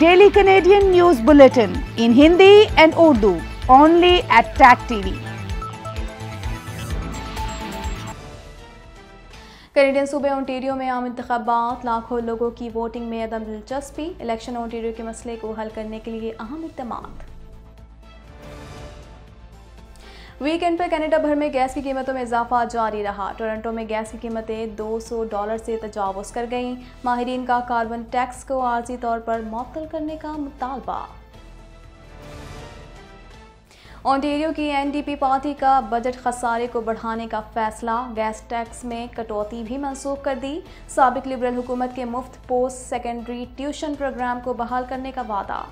Daily Canadian news bulletin in Hindi and Urdu only at TAG TV Canadian सूबे Ontario में आम इंतबात लाखों लोगों की वोटिंग में अदम दिलचस्पी इलेक्शन ओंटेरियो के मसले को हल करने के लिए अहम इकदाम वीकेंड पर कनाडा भर में गैस की कीमतों में इजाफा जारी रहा टोरंटो में गैस की कीमतें 200 डॉलर से तजावज़ कर गईं माहरीन का कार्बन टैक्स को आर्जी तौर पर मअतल करने का मुतालबा ऑन्टेरियो की एनडीपी पार्टी का बजट खसारे को बढ़ाने का फैसला गैस टैक्स में कटौती भी मंसूख कर दी सबक लिबरल हुकूमत के मुफ्त पोस्ट सेकेंडरी ट्यूशन प्रोग्राम को बहाल करने का वादा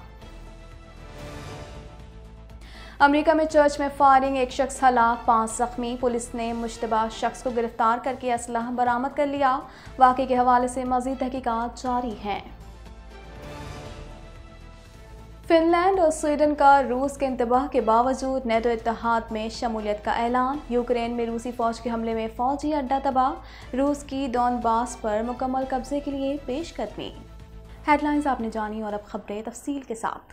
अमेरिका में चर्च में फायरिंग एक शख्स हलाक पांच जख्मी पुलिस ने मुशतबा शख्स को गिरफ्तार करके असलाह बरामद कर लिया वाकई के हवाले से मजीद तहकीकत जारी हैं फिनलैंड और स्वीडन का रूस के इंतबाह के बावजूद नेटो इतिहाद में शमूलियत का ऐलान यूक्रेन में रूसी फौज के हमले में फौजी अड्डा तबाह रूस की डॉनबास पर मुकम्मल कब्जे के लिए पेशकदमी हेडलाइंस आपने जानी और अब खबरें तफसील के साथ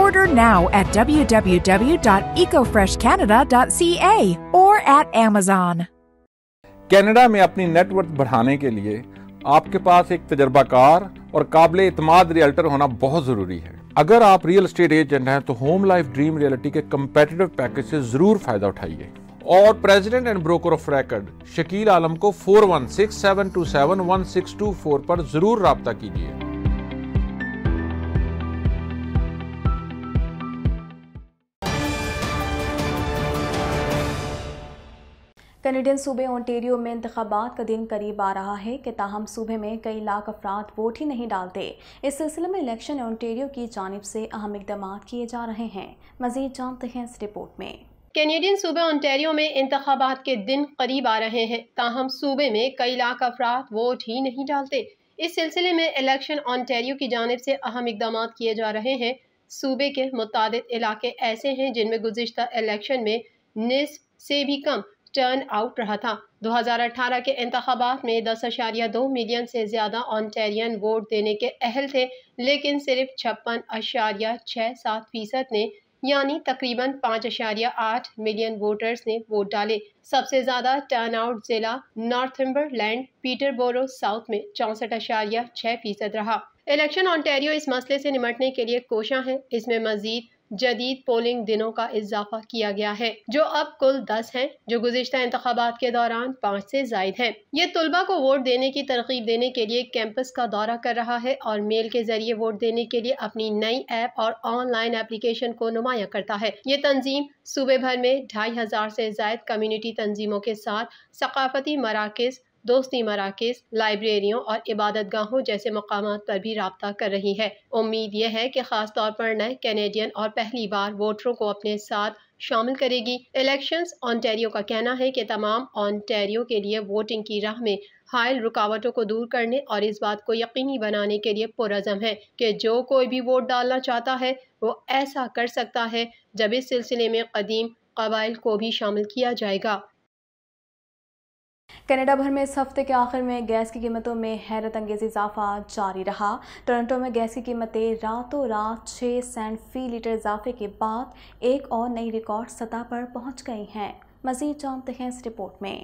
Order now at www.ecofreshcanada.ca or at Amazon. Canada में अपनी नेटवर्थ बढ़ाने के लिए आपके पास एक तजर्बाकार और काबिल इतमाद रियल्टर होना बहुत ज़रूरी है अगर आप रियल एस्टेट एजेंट हैं तो होम लाइफ ड्रीम रियलिटी के कम्पेटिटिव पैकेज से ज़रूर फ़ायदा उठाइए और president and broker of record Shakeel Alam को फोर पर ज़रूर रबता कीजिए कैनेडियन सूबे ओंटेरियो में इंतबात का दिन करीब आ रहा है कि ताहम सूबे में कई लाख अफराद वोट ही नहीं डालते इस सिलसिले में इलेक्शन ओंटेरियो की जानब से अहम इकदाम किए जा रहे हैं मजीद जानते हैं इस रिपोर्ट में कैनेडियन सूबे ओंटेरियो में इंतबात के दिन करीब आ रहे हैं ताहम सूबे में कई लाख अफराद वोट ही नहीं डालते इस सिलसिले में इलेक्शन ओंटेरियो की जानब से अहम इकदाम किए जा रहे हैं सूबे के मुतद इलाके ऐसे हैं जिनमें गुजशत इलेक्शन में निसफ से भी कम टर्न आउट रहा था 2018 के इंतबात में दस अशारिया दो मिलियन से ज़्यादा ऑनटेरियन वोट देने के अहल थे लेकिन सिर्फ छप्पन अशारिया छः सात फीसद ने यानी तकरीबन पाँच अशारिया आठ मिलियन वोटर्स ने वोट डाले सबसे ज़्यादा टर्न आउट ज़िला नॉर्थम्बरलैंड पीटरबोरो साउथ में चौंसठ अशारिया छः फीसद रहा इलेक्शन ऑनटेरियो इस मसले से निमटने के लिए कोशा है इसमें मजीद जदीद पोलिंग दिनों का इजाफा किया गया है जो अब कुल दस है जो गुजशत इंतबात के दौरान पाँच ऐसी जायद है ये तलबा को वोट देने की तरकीब देने के लिए कैंपस का दौरा कर रहा है और मेल के जरिए वोट देने के लिए अपनी नई ऐप और ऑनलाइन एप्लीकेशन को नुमाया करता है ये तंजीम सूबे भर में ढाई हजार ऐसी जायद कम्यूनिटी तंजीमों के साथ सकाफती मराकज़ दोस्ती मराकज़ लाइब्रेरियों और इबादत गाहों जैसे मकाम पर भी रबता कर रही है उम्मीद यह है कि खास तौर पर नए कैनेडियन और पहली बार वोटरों को अपने साथ शामिल करेगी इलेक्शंस ऑनटेरियो का कहना है कि तमाम ऑनटेरियो के लिए वोटिंग की राह में हायल रुकावटों को दूर करने और इस बात को यकीनी बनाने के लिए पुरजम है कि जो कोई भी वोट डालना चाहता है वो ऐसा कर सकता है जब इस सिलसिले में कदीम कबाइल को भी शामिल किया जाएगा कनाडा भर में इस हफ्ते के आखिर में गैस की कीमतों में हैरत अंगेज इजाफा जारी रहा टोरंटो में गैस की कीमतें रातों रात छः सेंट फी लीटर इजाफे के बाद एक और नई रिकॉर्ड सतह पर पहुंच गई हैं मजीद जानते हैं इस रिपोर्ट में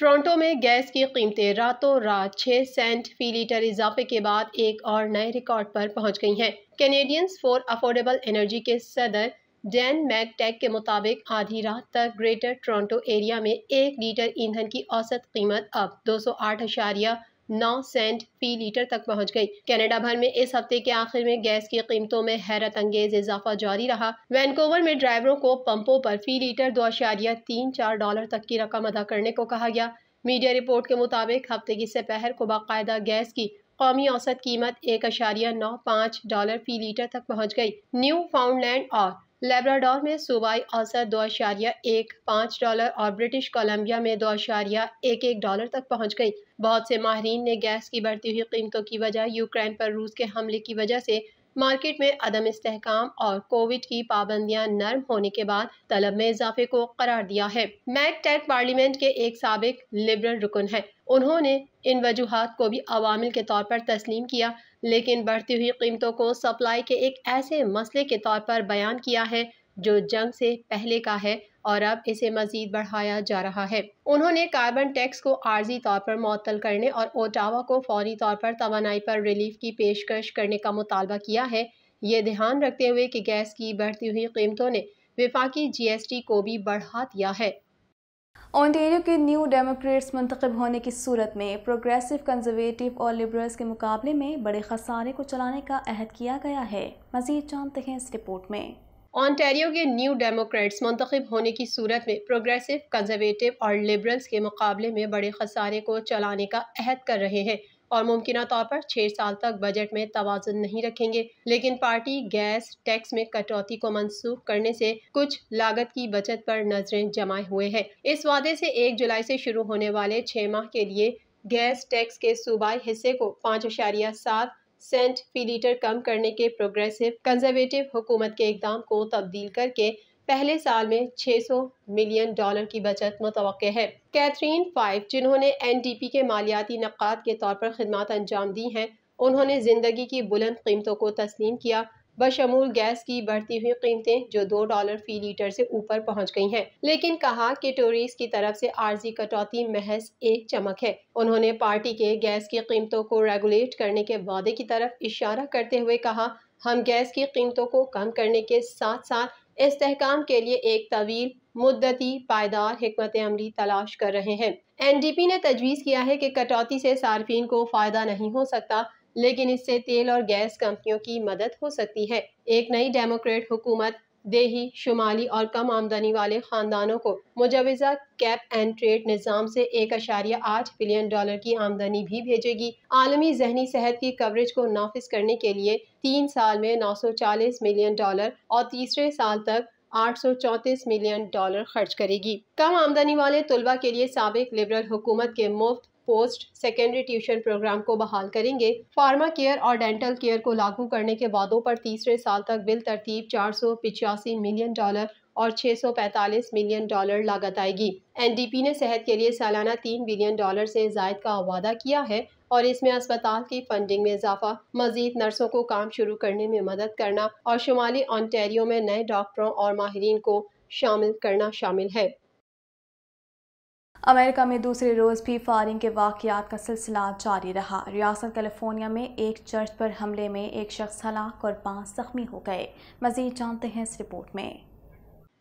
टोरंटो में गैस की कीमतें रातों रात छः सेंट फी लीटर इजाफे के बाद एक और नए रिकॉर्ड पर पहुंच गई हैं कैनेडियंस फॉर अफोर्डेबल एनर्जी के सदर डैन मैक टैग के मुताबिक आधी रात तक ग्रेटर टोरंटो एरिया में एक लीटर ईंधन की औसत कीमत अब दो सौ आठ अशारिया नौ सेंट फी लीटर तक पहुंच गई कनाडा भर में इस हफ्ते के आखिर में गैस की कीमतों में हैरत अंगेज इजाफा जारी रहा वैनकोवर में ड्राइवरों को पंपों पर फी लीटर दो अशारिया तीन चार डॉलर तक की रकम अदा करने को कहा गया मीडिया रिपोर्ट के मुताबिक हफ्ते की सपहर को बाकायदा गैस की कौमी औसत कीमत एक अशारिया नौ पाँच डॉलर फी लीटर तक पहुँच गई न्यू फाउंडलैंड और लेब्राडोर में सूबाई औसत दो अशारिया एक पाँच डॉलर और ब्रिटिश कोलंबिया में दो अशारिया एक एक डॉलर तक पहुंच गई बहुत से माहरीन ने गैस की बढ़ती हुई कीमतों की वजह यूक्रेन पर रूस के हमले की वजह से मार्केट में अदम इसकाम और कोविड की पाबंदियां नर्म होने के बाद तलब में इजाफे को करार दिया है मैक टेक पार्लियामेंट के एक सबक लिबरल रुकन है उन्होंने इन वजूहत को भी अवामिल के तौर पर तस्लीम किया लेकिन बढ़ती हुई कीमतों को सप्लाई के एक ऐसे मसले के तौर पर बयान किया है जो जंग से पहले का है और अब इसे मजीद बढ़ाया जा रहा है उन्होंने कार्बन टैक्स को आर्जी तौर पर मअतल करने और ओटावा को फौरी तौर पर तोानाई पर रिलीफ की पेशकश करने का मुतालबा किया है ये ध्यान रखते हुए कि गैस की बढ़ती हुई कीमतों ने विफाकी जीएसटी को भी बढ़ा दिया है ओंटेरियो के न्यू डेमोक्रेट्स मंतखब होने की सूरत में प्रोग्रेसिव कंजर्वेटिव और लिबरल्स के मुकाबले में बड़े खसारे को चलाने का अहद किया गया है मजीद जानते हैं इस रिपोर्ट में ऑनटेरियो के न्यू डेमोक्रेट्स मंतखब होने की सूरत में प्रोग्रेसिव कंजर्वेटिव और लिबरल्स के मुकाबले में बड़े खसारे को चलाने का अहद कर रहे हैं और मुमकिन तौर पर छः साल तक बजट में तोज़न नहीं रखेंगे लेकिन पार्टी गैस टैक्स में कटौती को मनसूख करने से कुछ लागत की बचत पर नजरें जमाए हुए हैं इस वादे से एक जुलाई से शुरू होने वाले छः माह के लिए गैस टैक्स के सूबाई हिस्से को पाँच अशारिया सात सेंट फी लीटर कम करने के प्रोग्रेसिव कंजर्वेटिव हुकूमत के इकदाम को तब्दील करके पहले साल में 600 मिलियन डॉलर की बचत मुतव है कैथरीन फाइव जिन्होंने एन डी पी के मालियाती नक़ाद के तौर पर खदमात अंजाम दी हैं उन्होंने ज़िंदगी की बुलंद कीमतों को तस्लीम किया बशमूल गैस की बढ़ती हुई कीमतें जो दो डॉलर फी लीटर से ऊपर पहुंच गई हैं लेकिन कहा कि टोरीज की तरफ से आर्जी कटौती महज एक चमक है उन्होंने पार्टी के गैस की कीमतों को रेगुलेट करने के वादे की तरफ इशारा करते हुए कहा हम गैस की कीमतों को कम करने के साथ साथ इसकाम के लिए एक तवील मुद्दती पायदार हमत अमली तलाश कर रहे हैं एनडीपी ने तजवीज़ किया है कि कटौती से सार्फिन को फ़ायदा नहीं हो सकता लेकिन इससे तेल और गैस कंपनियों की मदद हो सकती है एक नई डेमोक्रेट हुकूमत देही शुमाली और कम आमदनी वाले खानदानों को मुजवजा कैप एंड ट्रेड निज़ाम से एक अशारिया आठ बिलियन डॉलर की आमदनी भी भेजेगी आलमी जहनी सेहत की कवरेज को नाफिज करने के लिए तीन साल में नौ सौ चालीस मिलियन डॉलर और तीसरे साल तक आठ सौ चौतीस मिलियन डॉलर खर्च करेगी कम आमदनी वाले तलबा के लिए सबक लिबरल हुकूमत के मुफ्त पोस्ट सेकेंडरी ट्यूशन प्रोग्राम को बहाल करेंगे फार्मा केयर और डेंटल केयर को लागू करने के वादों पर तीसरे साल तक बिल तरतीब चार मिलियन डॉलर और 645 मिलियन डॉलर लागत आएगी एनडीपी ने सेहत के लिए सालाना तीन बिलियन डॉलर से जायद का वादा किया है और इसमें अस्पताल की फंडिंग में इजाफा मजीद नर्सों को काम शुरू करने में मदद करना और शुमाली ऑनटेरियो में नए डॉक्टरों और माहरीन को शामिल करना शामिल है अमेरिका में दूसरे रोज़ भी फायरिंग के वाकत का सिलसिला जारी रहा रियासत कैलिफोर्निया में एक चर्च पर हमले में एक शख्स हलाक और पाँच जख्मी हो गए मजीद जानते हैं इस रिपोर्ट में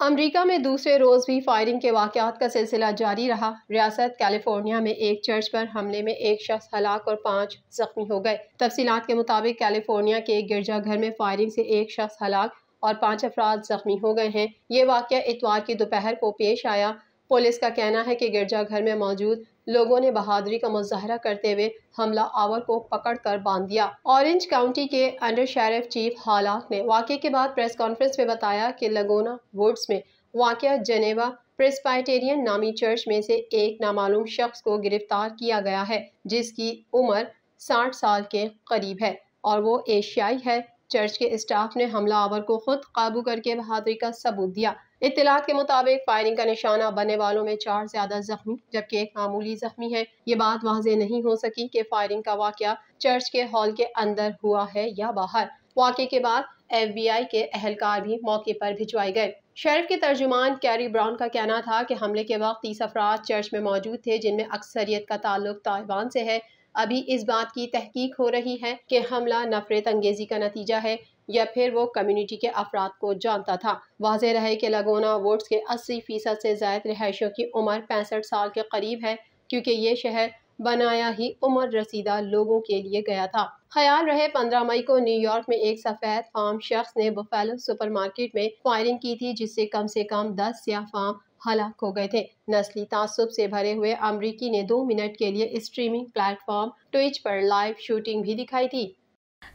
अमेरिका में दूसरे रोज़ भी फायरिंग के वाक़ात का सिलसिला जारी रहा रियासत कैलिफोर्निया में एक चर्च पर हमले में एक शख्स हलाक और पाँच जख्मी हो गए तफसीत के मुताबिक कैलिफोर्निया के एक गिरजाघर में फायरिंग से एक शख्स हलाक और पाँच अफराद जख्मी हो गए हैं ये वाक़ इतवार की दोपहर को पेश आया पुलिस का कहना है कि गिरजाघर में मौजूद लोगों ने बहादुरी का मुजाहरा करते हुए हमला आवर को पकड़ कर बांध दिया ऑरेंज काउंटी के अंडर शेरिफ चीफ हालात ने वाक़े के बाद प्रेस कॉन्फ्रेंस में बताया कि लगोना वुड्स में वाक़ जनेवा प्रेस्पाइटेरियन नामी चर्च में से एक नामालूम शख्स को गिरफ्तार किया गया है जिसकी उम्र साठ साल के करीब है और वो एशियाई है चर्च के स्टाफ ने हमला आवर को खुद काबू करके बहादुरी का सबूत दिया इतलात के मुताबिक फायरिंग का निशाना बनने वालों में चार ज्यादा जख्मी जबकि एक मामूली जख्मी है ये बात वाजे नहीं हो सकी कि फायरिंग का वाक़ चर्च के हॉल के अंदर हुआ है या बाहर वाक़े के बाद एफ बी आई के अहलकार भी मौके पर भिजवाए गए शेरफ के तर्जुमान कैरी ब्राउन का कहना था कि हमले के वक्त तीस अफराज चर्च में मौजूद थे जिनमें अक्सरियत का ताल्लुक ताइवान से है अभी इस बात की तहकीक हो रही है कि हमला नफरत अंगेजी का नतीजा है या फिर वो कम्युनिटी के अफराद को जानता था वाज रहे कि लगोना वोट्स के 80 फ़ीसद से ज्यादा रहायशों की उम्र पैंसठ साल के करीब है क्योंकि ये शहर बनाया ही उम्र रसीदा लोगों के लिए गया था ख्याल रहे 15 मई को न्यूयॉर्क में एक सफ़ेद फार्म शख्स ने बुफेलो सुपरमार्केट में फायरिंग की थी जिससे कम से कम 10 सिया फार्म हलाक हो गए थे नस्ली तासुब से भरे हुए अमरीकी ने दो मिनट के लिए स्ट्रीमिंग प्लेटफॉर्म ट्विच पर लाइव शूटिंग भी दिखाई थी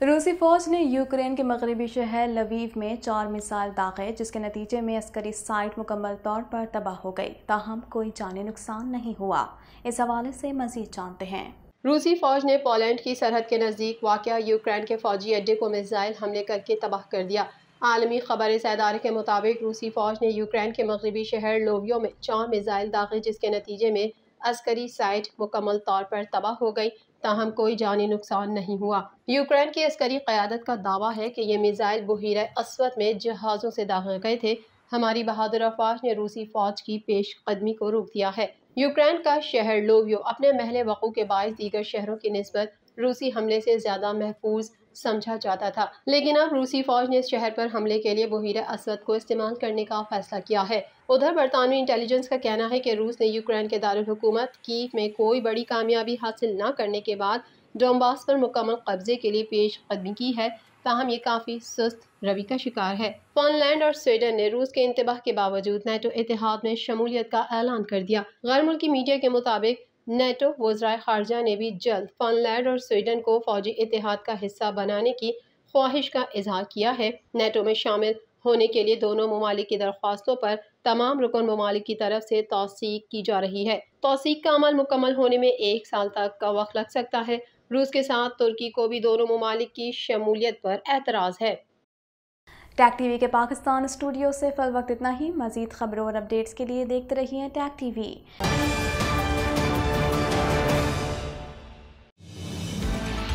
रूसी फौज ने यूक्रेन के मगरबी शहर लवीव में चार मिसाइल दागे जिसके नतीजे में अस्करी साइट मुकम्मल तौर पर तबाह हो गई ताहम कोई जानी नुकसान नहीं हुआ इस हवाले से मजीद जानते हैं रूसी फौज ने पोलैंड की सरहद के नज़दीक वाक़ यूक्रेन के फौजी अड्डे को मिसाइल हमले करके तबाह कर दिया आलमी खबर अदारे के मुताबिक रूसी फौज ने यूक्रेन के मगरबी शहर लोवियो में चार मिज़ाइल दाखिल जिसके नतीजे में अस्करी साइट मुकम्मल तौर पर तबाह हो गई ताहम कोई जानी नुकसान नहीं हुआ यूक्रेन की अस्करी क़्यादत का दावा है कि ये मिज़ाइल बहिर असवत में जहाज़ों से दाखिल गए थे हमारी बहादुर अफवाज ने रूसी फौज की पेश कदमी को रोक दिया है यूक्रेन का शहर लोवियो अपने महल वक़ू के बायस दीगर शहरों की नस्बत रूसी हमले से ज़्यादा महफूज समझा जाता था लेकिन अब रूसी फौज ने इस शहर पर हमले के लिए बहिरा असद को इस्तेमाल करने का फैसला किया है उधर बरतानवी इंटेलिजेंस का कहना है कि रूस ने यूक्रेन के दारकूमत की में कोई बड़ी कामयाबी हासिल न करने के बाद डोम्बास पर मुकम्मल कब्जे के लिए पेश कदमी की है ताहम ये काफ़ी सुस्त रवि का शिकार है पोलैंड और स्वीडन ने रूस के इंतबाह के बावजूद नेटो इतिहाद में शमूलियत का ऐलान कर दिया गैर मुल्की मीडिया के मुताबिक नेटो वज्राय खारजा ने भी जल्द फनलैंड और स्वीडन को फौजी इतिहाद का हिस्सा बनाने की ख्वाहिश का इजहार किया है नेटो में शामिल होने के लिए दोनों ममालिक की दरख्वास्तों पर तमाम रुकन ममालिक की तरफ से तोसीक की जा रही है तोसीक का अमल मुकम्मल होने में एक साल तक का वक्त लग सकता है रूस के साथ तुर्की को भी दोनों ममालिक की शमूलियत पर एतराज़ है टैक टीवी के पाकिस्तान स्टूडियो से फल वक्त इतना ही मजीद खबरों और अपडेट्स के लिए देखते रहिए टैग टीवी